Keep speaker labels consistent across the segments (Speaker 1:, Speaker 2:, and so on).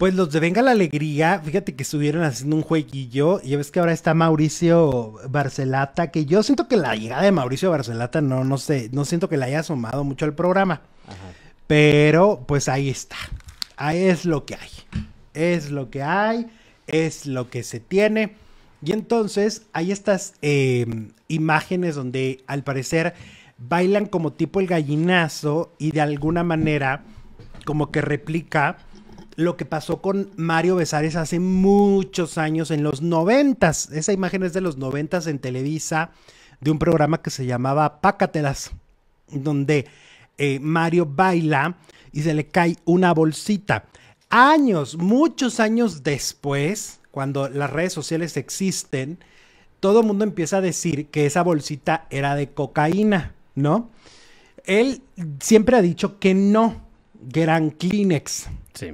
Speaker 1: Pues los de Venga la Alegría, fíjate que estuvieron haciendo un jueguillo. Y ves que ahora está Mauricio Barcelata, que yo siento que la llegada de Mauricio Barcelata no, no sé, no siento que le haya asomado mucho al programa. Pero pues ahí está. Ahí es lo que hay. Es lo que hay, es lo que se tiene. Y entonces hay estas em, imágenes donde al parecer bailan como tipo el gallinazo y de alguna manera como que replica lo que pasó con Mario Besares hace muchos años, en los noventas. Esa imagen es de los noventas en Televisa, de un programa que se llamaba Pácatelas, donde eh, Mario baila y se le cae una bolsita. Años, muchos años después, cuando las redes sociales existen, todo el mundo empieza a decir que esa bolsita era de cocaína, ¿no? Él siempre ha dicho que no, gran Kleenex. Sí.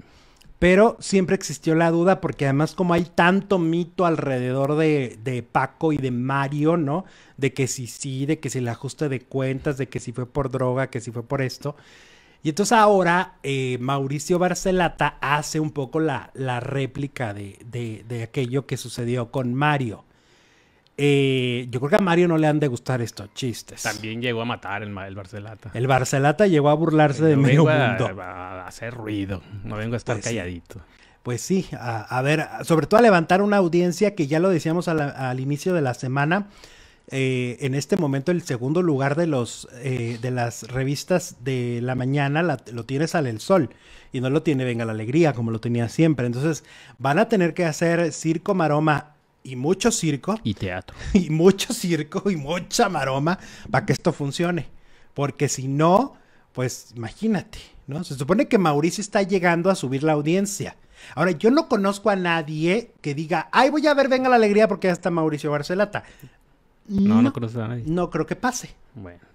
Speaker 1: Pero siempre existió la duda porque además como hay tanto mito alrededor de, de, Paco y de Mario, ¿no? De que si sí, de que si el ajuste de cuentas, de que si fue por droga, que si fue por esto. Y entonces ahora eh, Mauricio Barcelata hace un poco la, la réplica de, de, de aquello que sucedió con Mario. Eh, yo creo que a Mario no le han de gustar estos chistes. También llegó a matar el, el Barcelata. El Barcelata llegó a burlarse de medio mundo. A, hacer ruido, no vengo a estar pues calladito. Pues sí, a, ver, sobre todo a levantar una audiencia que ya lo decíamos al inicio de la semana. Eh, en este momento el segundo lugar de los eh, de las revistas de la mañana lo tiene Sale el Sol y no lo tiene Venga la Alegría como lo tenía siempre. Entonces van a tener que hacer circo maroma y mucho circo. Y teatro. Y mucho circo y mucha maroma para que esto funcione. Porque si no, pues imagínate, ¿no? Se supone que Mauricio está llegando a subir la audiencia. Ahora, yo no conozco a nadie que diga, ay, voy a ver, venga la alegría porque ya está Mauricio Barcelata. No, no, conozco a nadie. No creo que pase. Bueno.